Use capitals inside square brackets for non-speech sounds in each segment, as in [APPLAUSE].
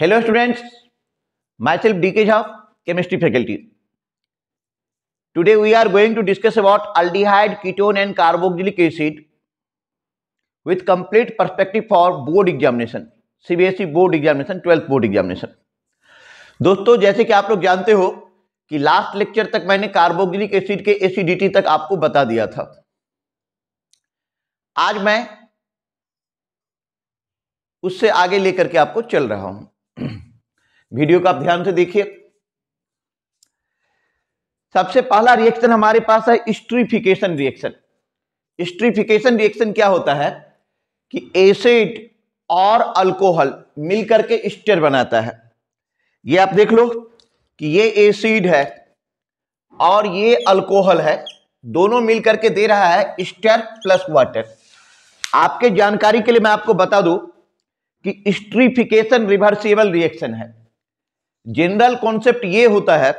Hello students myself D K Jha chemistry faculty today we are going to discuss about aldehyde ketone and carboxylic acid with complete perspective for board examination CBSE board examination twelfth board examination दोस्तों जैसे कि आप लोग जानते हो कि last lecture तक मैंने कार्बोक्जिलिक एसिड के एसिडिटी तक आपको बता दिया था आज मैं उससे आगे लेकर के आपको चल रहा हूं [CLEARS THROAT] वीडियो को आप ध्यान से देखिए सबसे पहला रिएक्शन हमारे पास है स्ट्रीफिकेशन रिएक्शन स्ट्रीफिकेशन रिएक्शन क्या होता है कि एसिड और अल्कोहल मिलकर के स्टर बनाता है ये आप देख लो कि ये एसिड है और ये अल्कोहल है दोनों मिलकर के दे रहा है स्टर प्लस वाटर आपके जानकारी के लिए मैं आपको बता दूं कि स्ट्रीफिकेशन रिवर्सिबल रिएक्शन है जनरल कॉन्सेप्ट ये होता है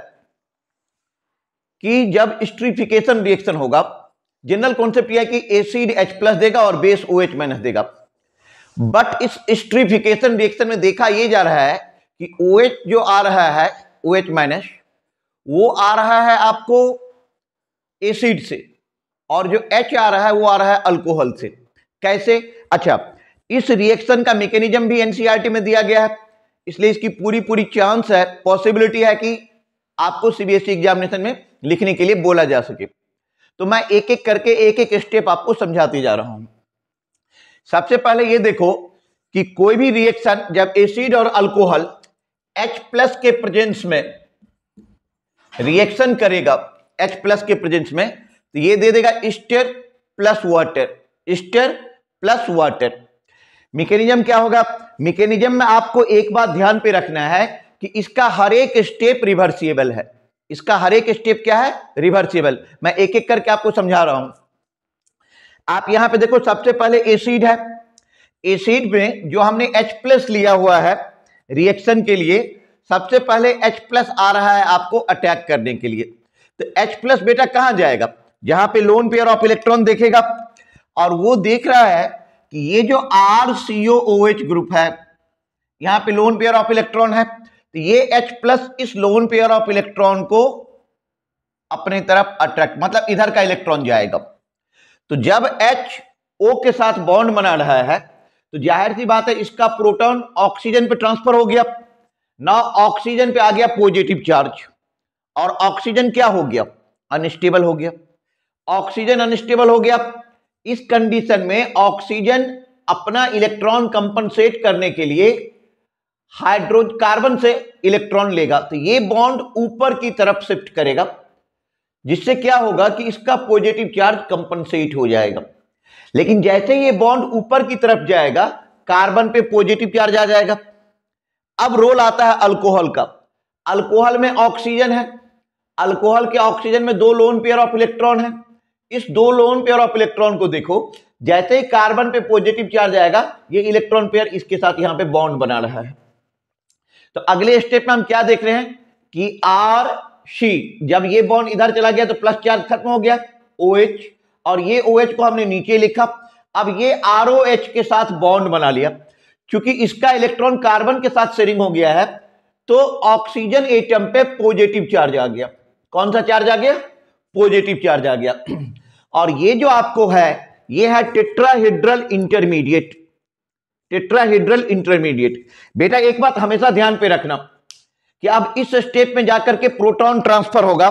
कि जब स्ट्रीफिकेशन रिएक्शन होगा जनरल कॉन्सेप्ट यह है कि एसिड एच प्लस देगा और बेस ओ एच माइनस देगा बट इस स्ट्रीफिकेशन रिएक्शन में देखा यह जा रहा है कि ओ OH जो आ रहा है ओ OH माइनस वो आ रहा है आपको एसिड से और जो एच आ रहा है वो आ रहा है अल्कोहल से कैसे अच्छा इस रिएक्शन का मेकेनिज्म भी एनसीईआरटी e में दिया गया है इसलिए इसकी पूरी पूरी चांस है पॉसिबिलिटी है कि आपको सीबीएसई एग्जामिनेशन e में लिखने के लिए बोला जा सके तो मैं एक एक करके एक एक स्टेप आपको समझाते जा रहा हूं सबसे पहले यह देखो कि कोई भी रिएक्शन जब एसिड और अल्कोहल H प्लस के प्रेजेंस में रिएक्शन करेगा H प्लस के प्रेजेंस में तो ये दे देगा ester plus water ester plus water mechanism क्या होगा मिकेनिज्म में आपको एक बात ध्यान पे रखना है कि इसका हर एक स्टेप रिवर्सिबल है इसका हर एक स्टेप क्या है रिवर्सिबल मैं एक एक करके आपको समझा रहा हूं आप यहां पे देखो सबसे पहले एसिड है एसिड में जो हमने H प्लस लिया हुआ है रिएक्शन के लिए सबसे पहले H प्लस आ रहा है आपको अटैक करने के लिए तो H प्लस बेटा कहां जाएगा जहां पे लोन पेयर ऑफ इलेक्ट्रॉन देखेगा और वो देख रहा है कि ये जो R C O O H group है यहां पे लोन पेयर ऑफ इलेक्ट्रॉन है तो ये H प्लस इस लोन पेयर ऑफ इलेक्ट्रॉन को अपनी तरफ अट्रैक्ट मतलब इधर का इलेक्ट्रॉन जाएगा तो जब H O के साथ बॉन्ड बना रहा है तो जाहिर सी बात है इसका प्रोटॉन ऑक्सीजन पे ट्रांसफर हो गया ना ऑक्सीजन पे आ गया पॉजिटिव चार्ज और ऑक्सीजन क्या हो गया अनस्टेबल हो गया ऑक्सीजन अनस्टेबल हो गया इस कंडीशन में ऑक्सीजन अपना इलेक्ट्रॉन कंपनसेट करने के लिए हाइड्रोज कार्बन से इलेक्ट्रॉन लेगा तो ये बॉन्ड ऊपर की तरफ शिफ्ट करेगा जिससे क्या होगा कि इसका पॉजिटिव चार्ज कंपनसेट हो जाएगा लेकिन जैसे ये बॉन्ड ऊपर की तरफ जाएगा कार्बन पे पॉजिटिव चार्ज आ जाएगा अब रोल आता है अल्कोहल का अल्कोहल में ऑक्सीजन है अल्कोहल के ऑक्सीजन में दो लोन पेयर ऑफ इलेक्ट्रॉन है इस दो लोन पेयर ऑफ इलेक्ट्रॉन को देखो जैसे ही कार्बन पे पॉजिटिव चार्ज आएगा ये इलेक्ट्रॉन पेयर इसके साथ यहां पे बॉन्ड बना रहा है तो अगले स्टेप में हम क्या देख रहे हैं कि आर सी जब ये बॉन्ड इधर चला गया तो प्लस चार्ज खत्म हो गया ओ OH, और ये ओ OH को हमने नीचे लिखा अब ये आर ओ OH के साथ बॉन्ड बना लिया क्योंकि इसका इलेक्ट्रॉन कार्बन के साथ शेयरिंग हो गया है तो ऑक्सीजन एटम पे पॉजिटिव चार्ज आ गया कौन सा चार्ज आ गया पॉजिटिव चार्ज आ गया [CLEARS THROAT] और ये जो आपको है ये है टेट्राहेड्रल इंटरमीडिएट टेट्राहेड्रल इंटरमीडिएट बेटा एक बात हमेशा ध्यान पे रखना कि अब इस स्टेप में जाकर के प्रोटॉन ट्रांसफर होगा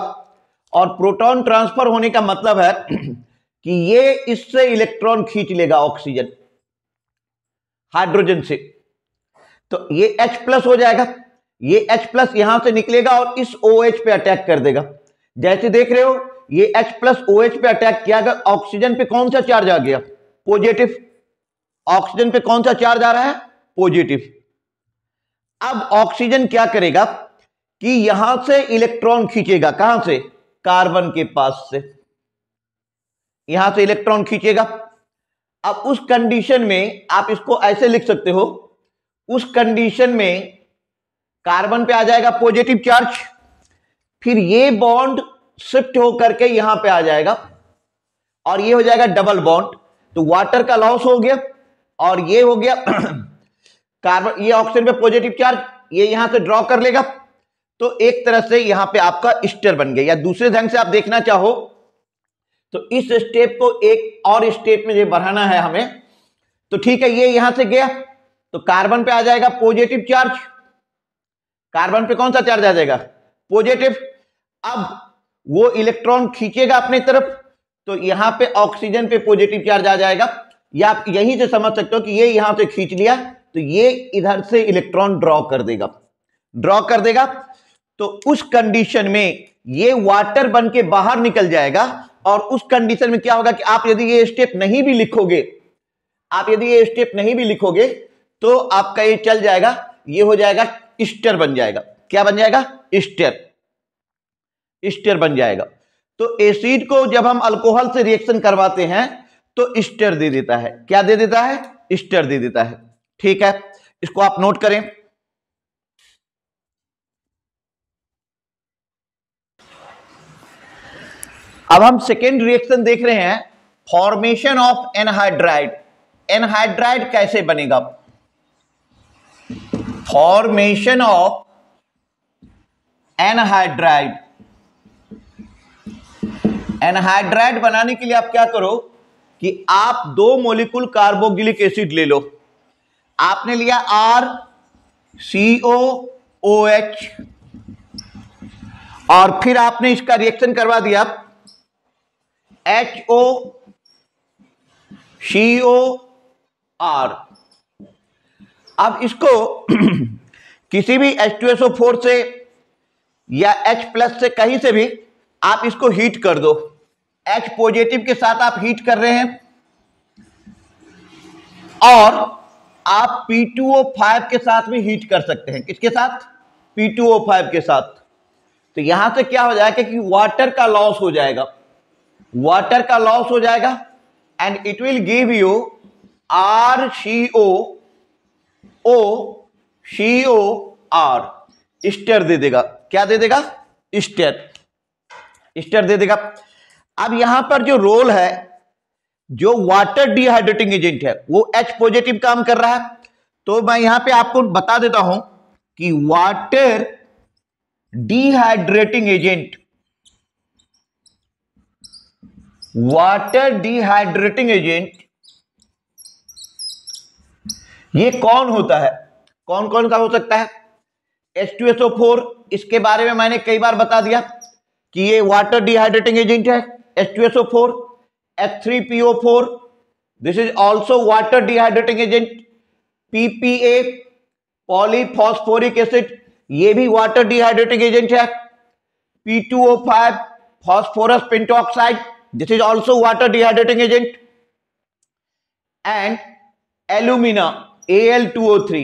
और प्रोटॉन ट्रांसफर होने का मतलब है [CLEARS THROAT] कि ये इससे इलेक्ट्रॉन खींच लेगा ऑक्सीजन हाइड्रोजन से तो ये एच प्लस हो जाएगा ये एच प्लस यहां से निकलेगा और इस ओ OH पे अटैक कर देगा जैसे देख रहे हो ये H प्लस ओ OH पे अटैक किया गया ऑक्सीजन पे कौन सा चार्ज आ गया पॉजिटिव ऑक्सीजन पे कौन सा चार्ज आ रहा है पॉजिटिव अब ऑक्सीजन क्या करेगा कि यहां से इलेक्ट्रॉन खींचेगा कहां से कार्बन के पास से यहां से इलेक्ट्रॉन खींचेगा अब उस कंडीशन में आप इसको ऐसे लिख सकते हो उस कंडीशन में कार्बन पे आ जाएगा पॉजिटिव चार्ज फिर ये बॉन्ड शिफ्ट होकर के यहां पे आ जाएगा और ये हो जाएगा डबल बॉन्ड तो वाटर का लॉस हो गया और ये हो गया [CLEARS THROAT] कार्बन ये ऑक्सीजन पे पॉजिटिव चार्ज ये यहां से ड्रॉ कर लेगा तो एक तरह से यहां पे आपका स्टर बन गया या दूसरे ढंग से आप देखना चाहो तो इस स्टेप को एक और स्टेप में बढ़ाना है हमें तो ठीक है ये यहां से गया तो कार्बन पे आ जाएगा पॉजिटिव चार्ज कार्बन पे कौन सा चार्ज आ जाएगा पॉजिटिव अब वो इलेक्ट्रॉन खींचेगा अपनी तरफ तो यहां पे ऑक्सीजन पे पॉजिटिव चार्ज आ जाएगा या आप यही से समझ सकते हो कि ये यहां से खींच लिया तो ये इधर से इलेक्ट्रॉन ड्रॉ कर देगा ड्रॉ कर देगा तो उस कंडीशन में ये वाटर बन के बाहर निकल जाएगा और उस कंडीशन में क्या होगा कि आप यदि ये स्टेप नहीं भी लिखोगे आप यदि ये स्टेप नहीं भी लिखोगे तो आपका ये चल जाएगा ये हो जाएगा स्टर बन जाएगा क्या बन जाएगा स्टर स्टेयर बन जाएगा तो एसिड को जब हम अल्कोहल से रिएक्शन करवाते हैं तो स्टेयर दे देता है क्या दे देता है स्टेयर दे देता है ठीक है इसको आप नोट करें अब हम सेकेंड रिएक्शन देख रहे हैं फॉर्मेशन ऑफ एनहाइड्राइड एनहाइड्राइड कैसे बनेगा फॉर्मेशन ऑफ एनहाइड्राइड एनहाइड्राइड बनाने के लिए आप क्या करो कि आप दो मोलिकुल कार्बोगिलिक एसिड ले लो आपने लिया are C O O H और फिर आपने इसका रिएक्शन करवा दिया H O C O are अब इसको [CLEARS THROAT] किसी भी H two S O four से या एच प्लस से कहीं से भी आप इसको हीट कर दो एच पॉजिटिव के साथ आप हीट कर रहे हैं और आप पी टू ओ फाइव के साथ भी हीट कर सकते हैं किसके साथ फाइव के साथ तो यहां से क्या हो जाएगा कि वाटर का लॉस हो जाएगा वाटर का लॉस हो जाएगा and it will give you R C O O C O R ester दे देगा क्या दे देगा स्टर स्टर दे देगा अब यहां पर जो रोल है जो वाटर डिहाइड्रेटिंग एजेंट है वो एच पॉजिटिव काम कर रहा है तो मैं यहां पे आपको बता देता हूं कि water dehydrating agent water dehydrating agent ये कौन होता है कौन कौन का हो सकता है H2SO4 इसके बारे में मैंने कई बार बता दिया कि ये वाटर डिहाइड्रेटिंग एजेंट है H2SO4, H3PO4. This is also water dehydrating agent. PPA, polyphosphoric acid ये भी वाटर डिहाइड्रेटिंग एजेंट है P two O five phosphorus pentoxide this is also water dehydrating agent and alumina A L two O three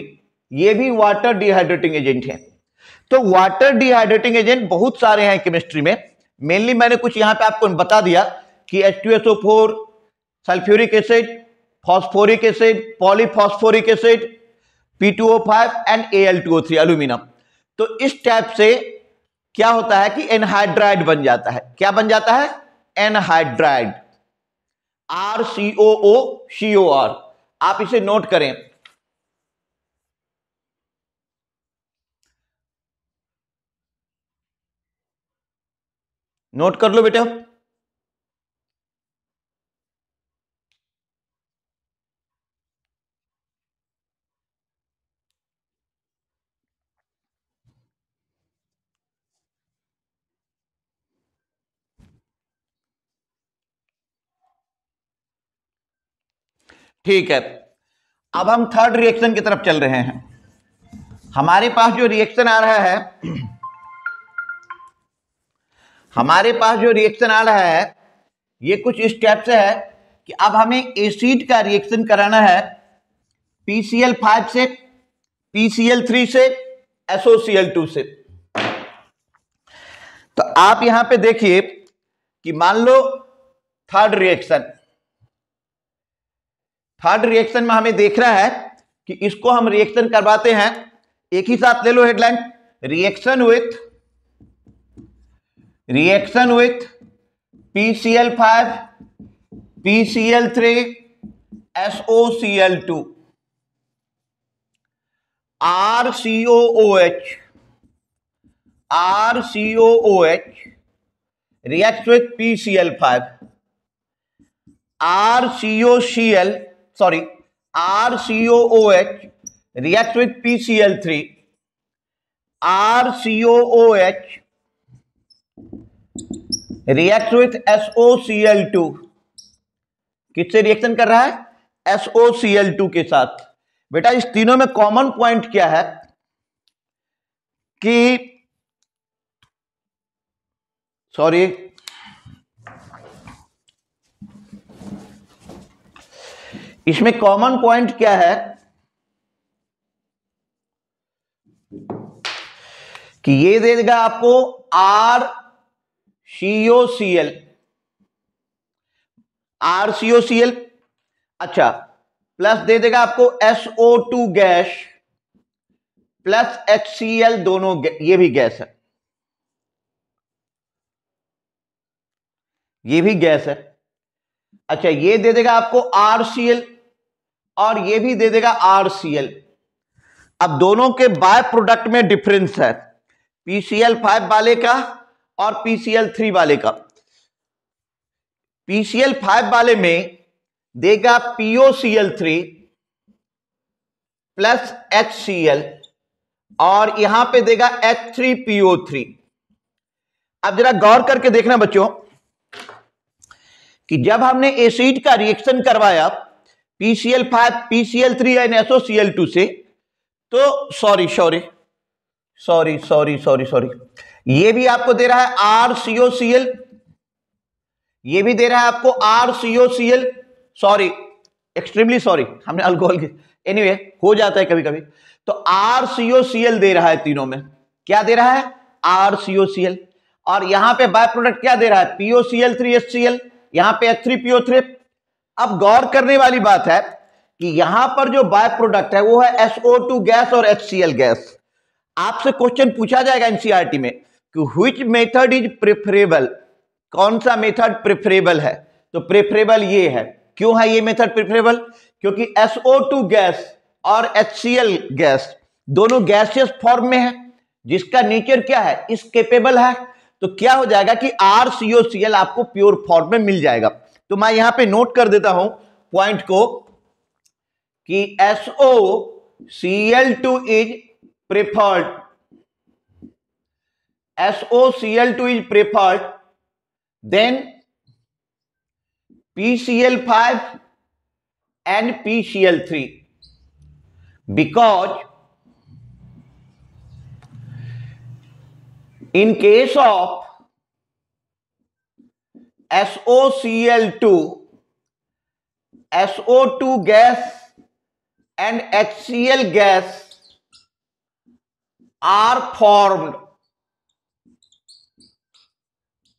ये भी water dehydrating agent है तो water dehydrating agent बहुत सारे हैं केमिस्ट्री में मेनली मैंने कुछ यहाँ पे आपको बता दिया कि H two S O four sulphuric acid phosphoric acid polyphosphoric acid P two O five and A L two O three aluminium तो इस टाइप से क्या होता है कि एनहाइड्राइड बन जाता है क्या बन जाता है anhydride R C O O C O R आप इसे नोट करें नोट कर लो बेटा ठीक है अब हम थर्ड रिएक्शन की तरफ चल रहे हैं हमारे पास जो रिएक्शन आ रहा है हमारे पास जो रिएक्शन आ रहा है ये कुछ स्टेप्स है कि अब हमें एसिड का रिएक्शन कराना है पीसीएल फाइव से पीसीएल थ्री से एसओसीएल टू से तो आप यहां पे देखिए कि मान लो थर्ड रिएक्शन थर्ड रिएक्शन में हमें देख रहा है कि इसको हम रिएक्शन करवाते हैं एक ही साथ ले लो headline reaction with reaction with PCl5, PCl3, SOCl2, RCOOH, RCOOH reacts with PCl5, RCOCl, sorry, RCOOH reacts with PCl3, RCOOH react with SOCl2 किससे रिएक्शन कर रहा है SOCl2 के साथ बेटा इस तीनों में कॉमन पॉइंट क्या है कि सॉरी इसमें कॉमन पॉइंट क्या है कि ये देगा आपको आर सीओसीएल आरसीओसीएल अच्छा प्लस दे देगा आपको टू गैस प्लस एल दोनों ये भी गैस है ये भी गैस है अच्छा ये दे देगा आपको RCl और ये भी दे देगा RCl अब दोनों के बाय प्रोडक्ट में डिफरेंस है PCl5 वाले का और पीसीएल थ्री वाले का पीसीएल फाइव वाले में देगा PO C L three plus H C L और यहां पे देगा एच थ्री पीओ थ्री अब जरा गौर करके देखना बच्चों कि जब हमने एसिड का रिएक्शन करवाया PCl five PCl three and L two से तो sorry sorry sorry sorry sorry sorry ये भी आपको दे रहा है आर सीओ सी एल ये भी दे रहा है आपको R CO L sorry extremely sorry हमने अल्कोहल की एनी anyway, हो जाता है कभी कभी तो आर सीओ एल दे रहा है तीनों में क्या दे रहा है आर सीओ एल और यहां पे बाय प्रोडक्ट क्या दे रहा है PO C L three S C L यहां पे एच थ्री पीओ थ्री अब गौर करने वाली बात है कि यहां पर जो बाय प्रोडक्ट है वो है एसओ टू गैस और एच सी एल गैस आपसे क्वेश्चन पूछा जाएगा एनसीआरटी e में हुई मेथड इज प्रेफरेबल कौन सा मेथड प्रेफरेबल है तो प्रेफरेबल ये है क्यों है ये मेथड प्रेफरेबल क्योंकि SO2 गैस और HCl गैस दोनों गैसियस फॉर्म में है जिसका नेचर क्या है इस केपेबल है तो क्या हो जाएगा कि RCOCl आपको प्योर फॉर्म में मिल जाएगा तो मैं यहां पे नोट कर देता हूं पॉइंट को कि L two is preferred SOCl2 is preferred, then PCl5 and PCl3 because in case of SOCl2, SO2 gas and HCl gas are formed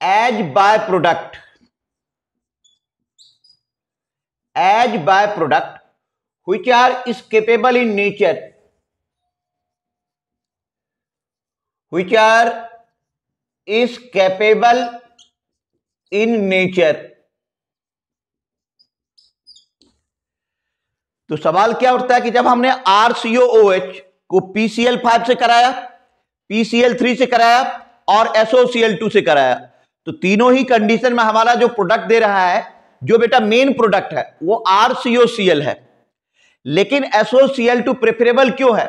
as by product as by product which are is capable in nature which are is capable in nature तो सवाल क्या उठता है कि जब हमने H को PCL five से कराया पीसीएल थ्री से कराया और एसओसीएल टू से कराया तो तीनों ही कंडीशन में हमारा जो प्रोडक्ट दे रहा है जो बेटा मेन प्रोडक्ट है वो आर है लेकिन एसओसीएल टू प्रेफरेबल क्यों है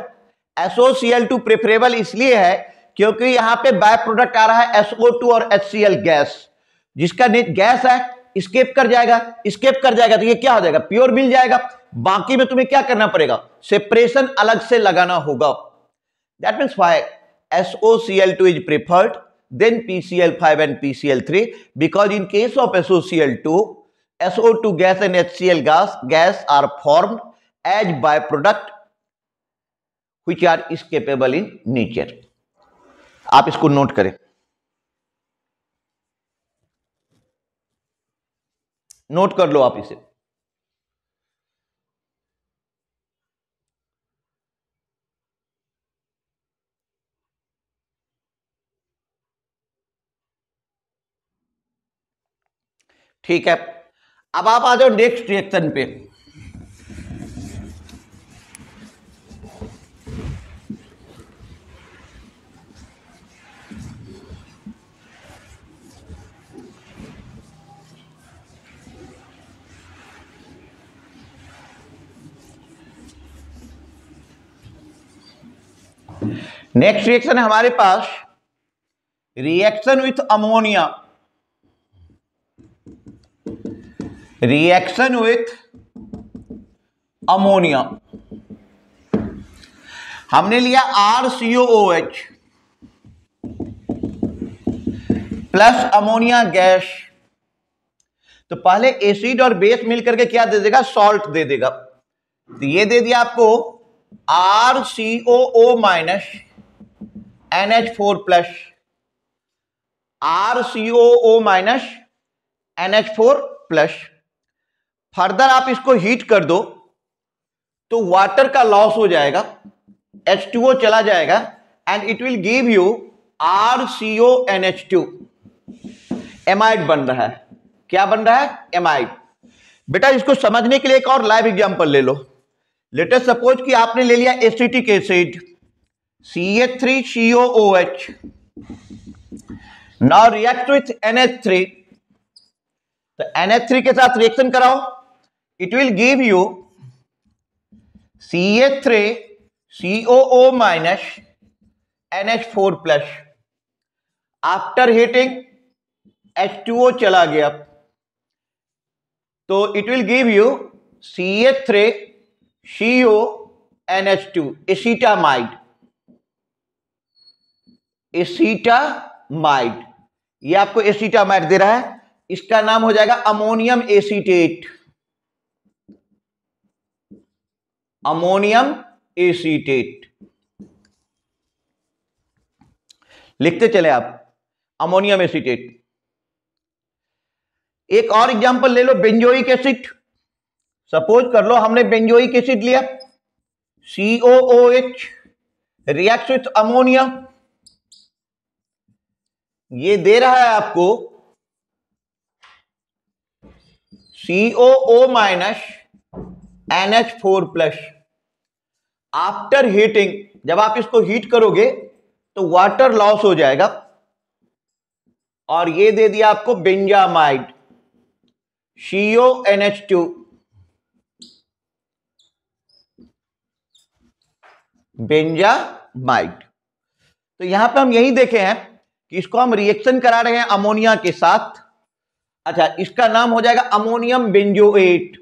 एसओसीएल टू प्रेफरेबल इसलिए है क्योंकि यहां पे बाय प्रोडक्ट आ रहा है एसओ टू और एल गैस जिसका गैस है स्केप कर जाएगा स्केप कर जाएगा तो ये क्या हो जाएगा प्योर मिल जाएगा बाकी में तुम्हें क्या करना पड़ेगा सेपरेशन अलग से लगाना होगा that means why SOCl two is preferred then PCl5 and PCl3 because in case of SOCl2, SO2 gas and HCl gas, gas are formed as byproduct which are escapable in nature. आप इसको note करें note कर लो आप इसे ठीक है अब आप आ जाओ नेक्स्ट रिएक्शन पे नेक्स्ट रिएक्शन है हमारे पास reaction with ammonia reaction with ammonia हमने लिया R CO O H plus ammonia gas तो पहले एसिड और बेस मिलकर के क्या दे देगा सॉल्ट दे देगा तो ये दे दिया आपको R C O minus N H four plus R C O O minus N H four plus further आप इसको हीट कर दो तो वाटर का लॉस हो जाएगा एच टू ओ चला जाएगा and it will give you R C O N H two amide बन रहा है क्या बन रहा है एमाइड बेटा इसको समझने के लिए एक और लाइव एग्जांपल ले लो लेटेस्ट सपोज कि आपने ले लिया acetic acid C H three C O O H now react with N H three तो एन एच थ्री के साथ रिएक्शन कराओ it will give you CH3 COO minus NH4 plus. After heating H2O चला गया तो it will give you CH3 CONH2 acetamide एसीटामाइड ये आपको एसीटामाइड दे रहा है इसका नाम हो जाएगा अमोनियम एसीटेट अमोनियम एसीटेट लिखते चले आप अमोनियम एसीटेट एक और एग्जांपल ले लो बेंजोइक एसिड सपोज कर लो हमने बेंजोइक एसिड लिया एच रिएक्ट विथ अमोनिया ये दे रहा है आपको O minus NH four plus after heating जब आप इसको हीट करोगे तो वाटर लॉस हो जाएगा और ये दे दिया आपको benzamide CO N H two benzamide तो यहां पे हम यही देखे हैं कि इसको हम रिएक्शन करा रहे हैं अमोनिया के साथ अच्छा इसका नाम हो जाएगा अमोनियम बेंजोएट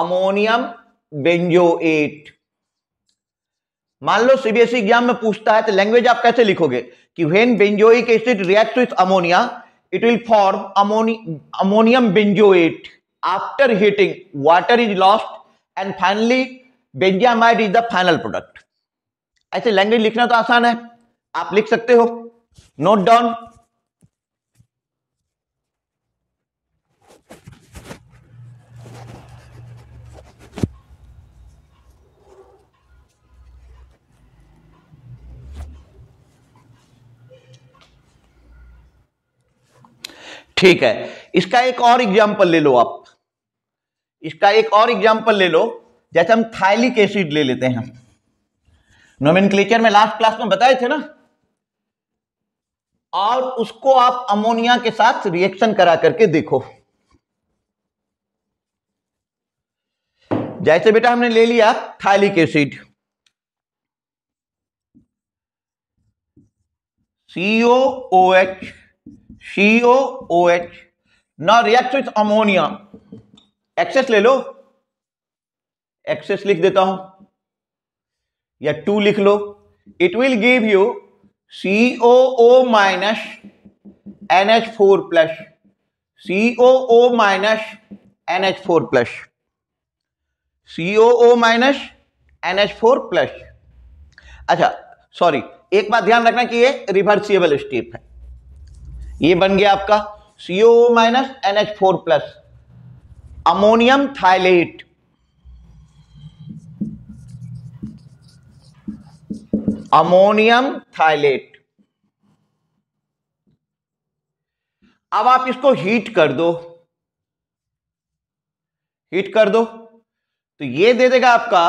अमोनियम बेंजोएट मान लो सीबीएसई एग्जाम e में पूछता है तो लैंग्वेज आप कैसे लिखोगे कि when benzoic acid react with ammonia it will form ammonia ammonium benzoate after heating water is lost and finally benzamide is the final product ऐसे लैंग्वेज लिखना तो आसान है आप लिख सकते हो नोट डाउन ठीक है इसका एक और एग्जाम्पल ले लो आप इसका एक और एग्जाम्पल ले लो जैसे हम थाइलिक एसिड ले लेते हैं नोमिन क्लेचर में लास्ट क्लास में बताए थे ना और उसको आप अमोनिया के साथ रिएक्शन करा करके देखो जैसे बेटा हमने ले लिया phthalic acid CO O H CO O H now react with ammonia excess ले लो एक्सेस लिख देता हूं या टू लिख लो it will give you O minus N H four plus O minus N H four plus O minus N H four plus अच्छा sorry एक बात ध्यान रखना कि ये रिवर्सिबल स्टेप है ये बन गया आपका CO minus N H four plus ammonium phthalate ammonium phthalate अब आप इसको हीट कर दो हीट कर दो तो ये दे देगा आपका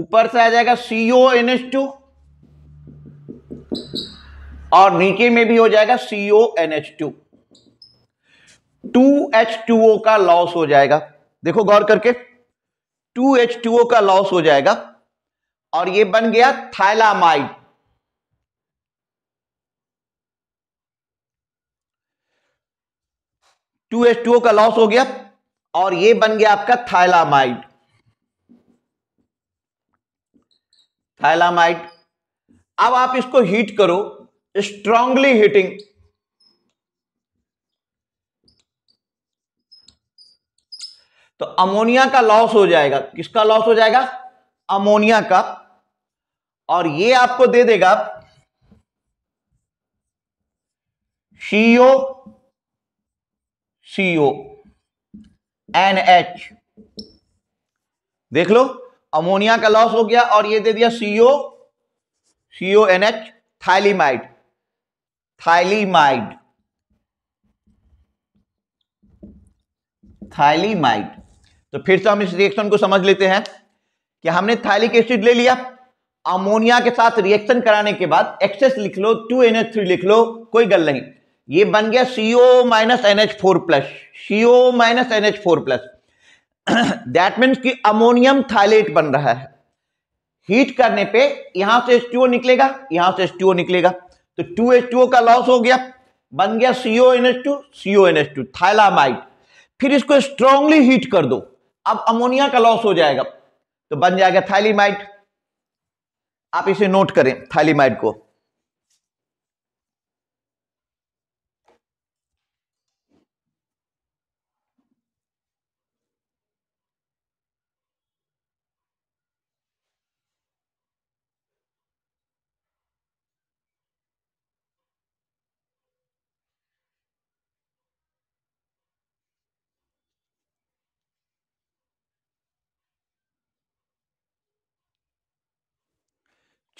ऊपर से आ जाएगा सीओ एन एच टू और नीचे में भी हो जाएगा CO N H two two H two O का लॉस हो जाएगा देखो गौर करके टू एच टू ओ का लॉस हो जाएगा और ये बन गया phthalamide two H two O का लॉस हो गया और ये बन गया आपका थाइलामाइड थाइलामाइड अब आप इसको हीट करो strongly hitting तो अमोनिया का लॉस हो जाएगा किसका लॉस हो जाएगा अमोनिया का और ये आपको दे देगा सीओ सीओ एन एच देख लो अमोनिया का लॉस हो गया और ये दे दिया CO CO N H phthalimide phthalimide phthalimide तो फिर से हम इस रिएक्शन को समझ लेते हैं कि हमने थाइलिक एसिड ले लिया अमोनिया के साथ रिएक्शन कराने के बाद एक्सेस लिख लो टू एन एच थ्री लिख लो कोई गल नहीं ये बन गया CO minus N H four plus CO minus N H four plus that means कि अमोनियम थाइलेट बन रहा है हीट करने पे यहां से एच निकलेगा यहां से एच निकलेगा तो टू एच टू का लॉस हो गया बन गया CO N H two CO N H two phthalamide फिर इसको स्ट्रांगली हीट कर दो अब अमोनिया का लॉस हो जाएगा तो बन जाएगा थाइलीमाइट आप इसे नोट करें थाइलीमाइट को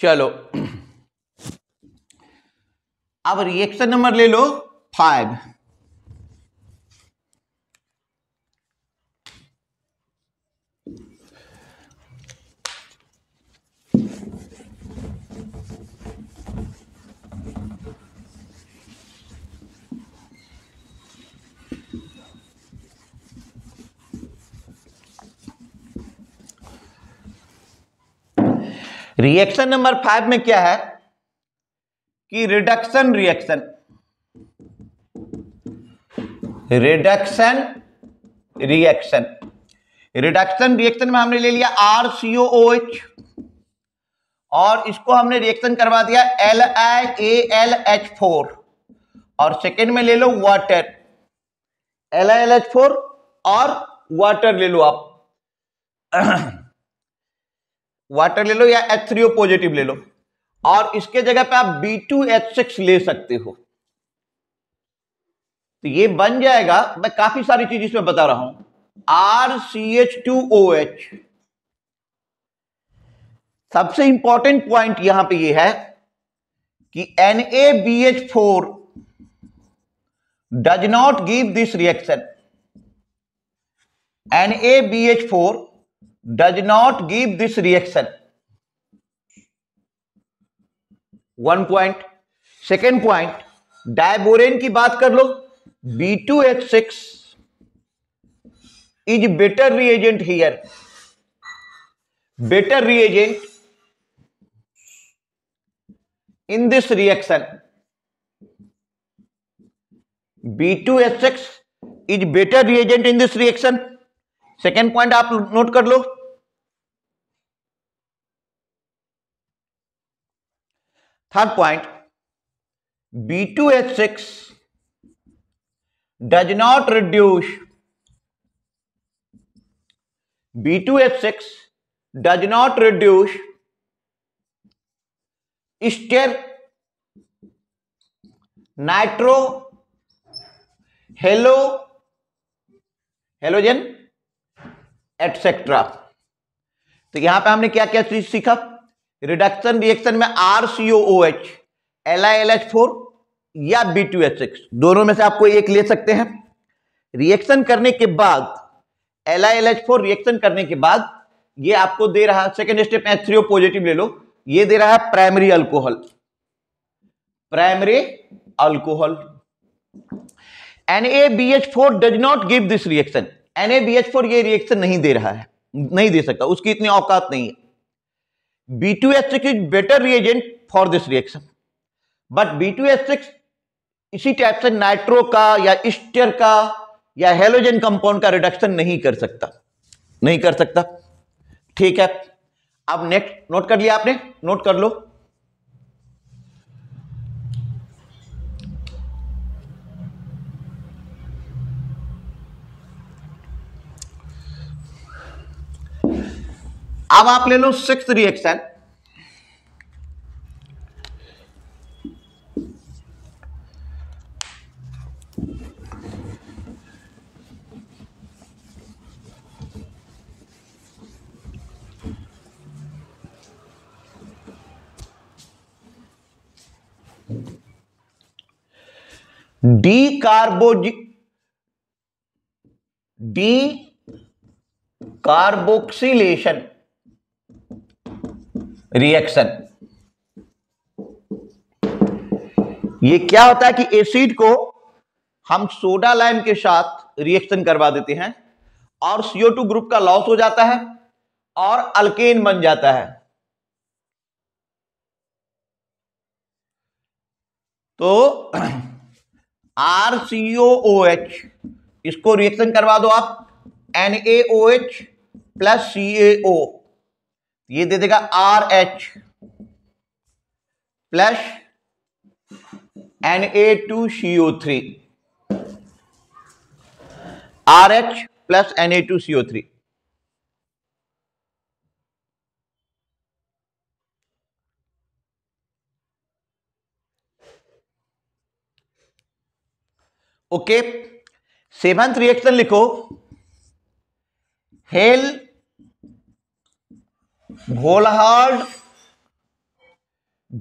चलो अब रिएक्शन नंबर ले लो फाइव रिएक्शन नंबर फाइव में क्या है कि reduction reaction reduction reaction reduction reaction में हमने ले लिया आर सी ओ एच और इसको हमने रिएक्शन करवा दिया L I A L H four और सेकेंड में ले लो water L I L H four और वाटर ले लो आप [CLEARS THROAT] वाटर ले लो या एच थ्री ओ पॉजिटिव ले लो और इसके जगह पे आप बी टू एच सिक्स ले सकते हो तो ये बन जाएगा मैं काफी सारी चीज इसमें बता रहा हूं R C H two O H सबसे इंपॉर्टेंट पॉइंट यहां पे ये है कि N A B H four does not give this reaction N A B H four does not give this reaction one point second point diborane की बात कर लो B two H six is better reagent here better reagent in this reaction B two H six is better reagent in this reaction second point आप note कर लो third point B two H six does not reduce B two H six does not reduce ester nitro halo halogen etcetera तो यहां पे हमने क्या क्या चीज सीखा रिडक्शन रिएक्शन में R C O O H L I L H four या बी टू एच सिक्स दोनों में से आपको एक ले सकते हैं रिएक्शन करने के बाद L I L H four reaction करने के बाद ये आपको दे रहा है second step H three O positive ले लो ये दे रहा है primary alcohol primary alcohol four does not give this reaction N A B H four ये रिएक्शन नहीं दे रहा है नहीं दे सकता उसकी इतनी औकात नहीं है B2H6 is better reagent for this reaction. But B2H6 इसी टाइप से नाइट्रो का या इस्टर का या हेलोजन कंपाउंड का रिडक्शन नहीं कर सकता नहीं कर सकता ठीक है अब नेक्स्ट नोट कर लिया आपने नोट कर लो अब आप ले लो six reaction decarboxylation decarboxylation reaction ये क्या होता है कि एसिड को हम सोडा लाइम के साथ रिएक्शन करवा देते हैं और CO2 ग्रुप का लॉस हो जाता है और अल्केन बन जाता है तो R C O O H इसको रिएक्शन करवा दो आप N A O H plus C A O ये दे देगा R H plus N A two C O three R H plus N A two C O three okay seventh reaction लिखो Hell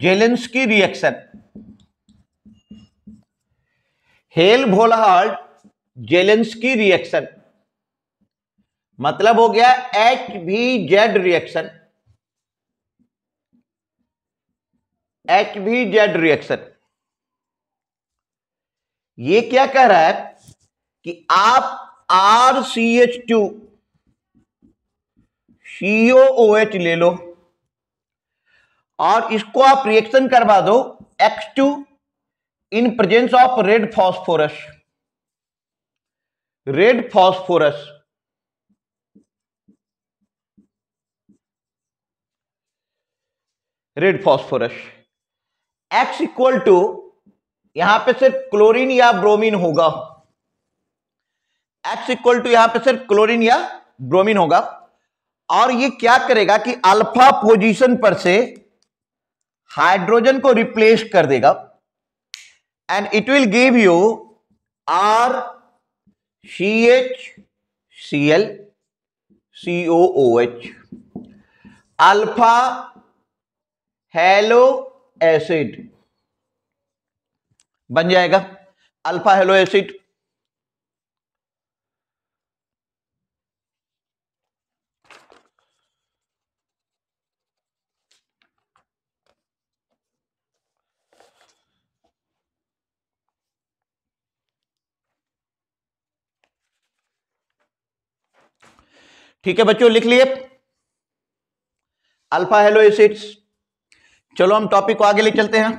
Zelinsky की reaction hello Zelinsky की reaction मतलब हो गया H V Z reaction H V Z reaction ये क्या कह रहा है कि आप R C H two H ले लो और इसको आप रिएक्शन करवा दो X two in presence of red phosphorus red phosphorus red phosphorus X equal to यहां पे सिर्फ क्लोरीन या ब्रोमीन होगा एक्स इक्वल टू यहां पे सिर्फ क्लोरीन या ब्रोमीन होगा और ये क्या करेगा कि अल्फा पोजीशन पर से हाइड्रोजन को रिप्लेस कर देगा and it will give you R C H C L C O O H alpha halo acid बन जाएगा अल्फा हेलो एसिड ठीक है बच्चों लिख लिए अल्फा हेलो एसिड्स चलो हम टॉपिक को आगे ले चलते हैं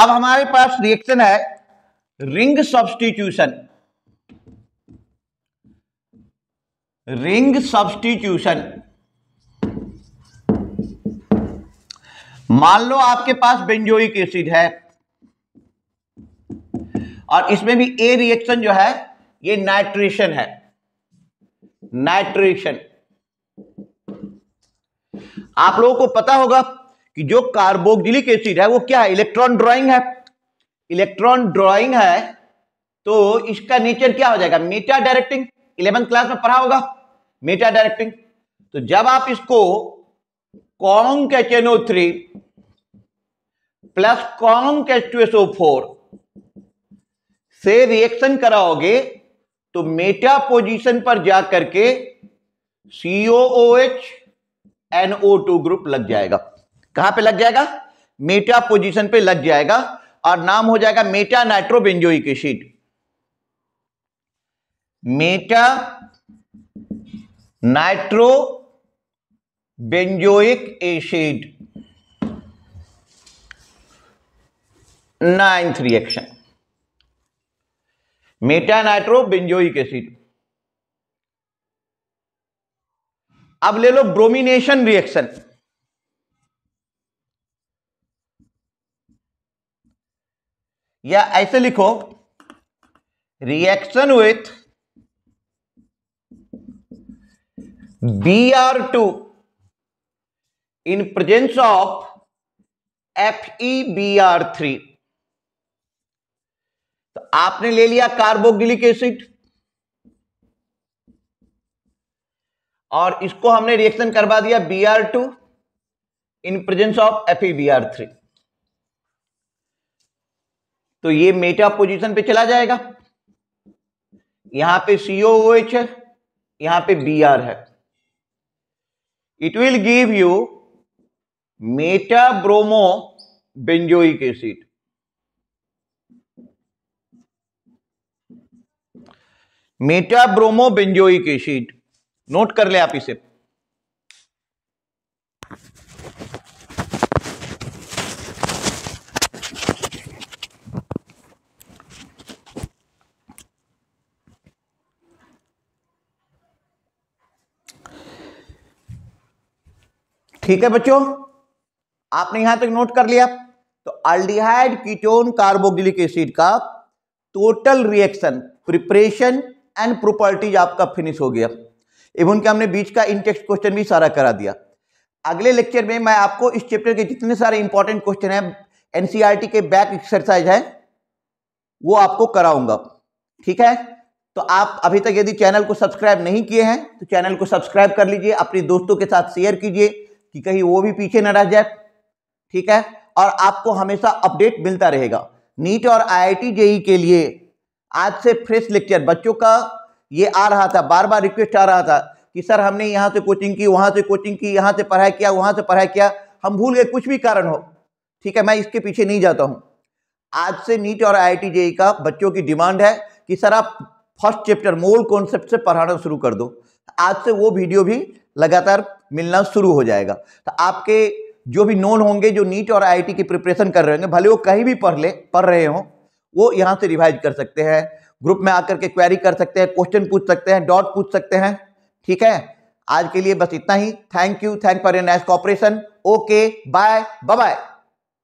अब हमारे पास रिएक्शन है रिंग सब्सटीट्यूशन रिंग सब्सटीट्यूशन मान लो आपके पास बेंजोइक एसिड है और इसमें भी ए रिएक्शन जो है ये नाइट्रेशन है नाइट्रेशन आप लोगों को पता होगा कि जो कार्बोक्जिलिक एसिड है वो क्या है इलेक्ट्रॉन ड्राइंग है इलेक्ट्रॉन ड्राइंग है तो इसका नेचर क्या हो जाएगा मेटा डायरेक्टिंग इलेवंथ क्लास में पढ़ा होगा मेटा डायरेक्टिंग तो जब आप इसको conc H three plus conc H two S O four से रिएक्शन कराओगे तो मेटा पोजीशन पर जाकर के CO H NO two group लग जाएगा कहां पे लग जाएगा मेटा पोजीशन पे लग जाएगा और नाम हो जाएगा meta nitrobenzoic acid meta nitro benzoic acid ninth reaction meta nitro benzoic acid अब ले लो ब्रोमिनेशन रिएक्शन या ऐसे लिखो reaction with B R two in presence of F E B R three तो आपने ले लिया कार्बोग्लिक एसिड और इसको हमने रिएक्शन करवा दिया B R two in presence of F E B R three तो ये मेटा पोजीशन पे चला जाएगा यहां पे एच है यहां पे आर है it will give you meta bromo के सीट meta bromo benzoic acid note कर ले आप इसे ठीक है बच्चों आपने यहां तक तो नोट कर लिया तो अल्डिहाइड कीटोन कार्बोग्लिक एसिड का total reaction preparation and properties आपका फिनिश हो गया इवन के हमने बीच का इंटेक्स क्वेश्चन भी सारा करा दिया अगले लेक्चर में मैं आपको इस चैप्टर के जितने सारे इंपॉर्टेंट क्वेश्चन है एनसीईआरटी के बैक एक्सरसाइज है वो आपको कराऊंगा ठीक है तो आप अभी तक यदि चैनल को सब्सक्राइब नहीं किए हैं तो चैनल को सब्सक्राइब कर लीजिए अपने दोस्तों के साथ शेयर कीजिए कि कहीं वो भी पीछे न रह जाए ठीक है और आपको हमेशा अपडेट मिलता रहेगा नीट और आईआईटी जेई e के लिए आज से फ्रेश लेक्चर बच्चों का ये आ रहा था बार बार रिक्वेस्ट आ रहा था कि सर हमने यहाँ से कोचिंग की वहाँ से कोचिंग की यहाँ से पढ़ाई किया वहाँ से पढ़ाई किया हम भूल गए कुछ भी कारण हो ठीक है मैं इसके पीछे नहीं जाता हूँ आज से नीट और आई जेई e का बच्चों की डिमांड है कि सर आप फर्स्ट चैप्टर मोल कॉन्सेप्ट से पढ़ाना शुरू कर दो आज से वो वीडियो भी लगातार मिलना शुरू हो जाएगा तो आपके जो भी नोन होंगे जो नीट और आईआईटी की प्रिपरेशन कर रहे होंगे भले वो कहीं भी पढ़ ले पढ़ रहे हों वो यहाँ से रिवाइज कर सकते हैं ग्रुप में आकर के क्वेरी कर सकते हैं क्वेश्चन पूछ सकते हैं डॉट पूछ सकते हैं ठीक है आज के लिए बस इतना ही thank you thank for your nice cooperation okay bye bye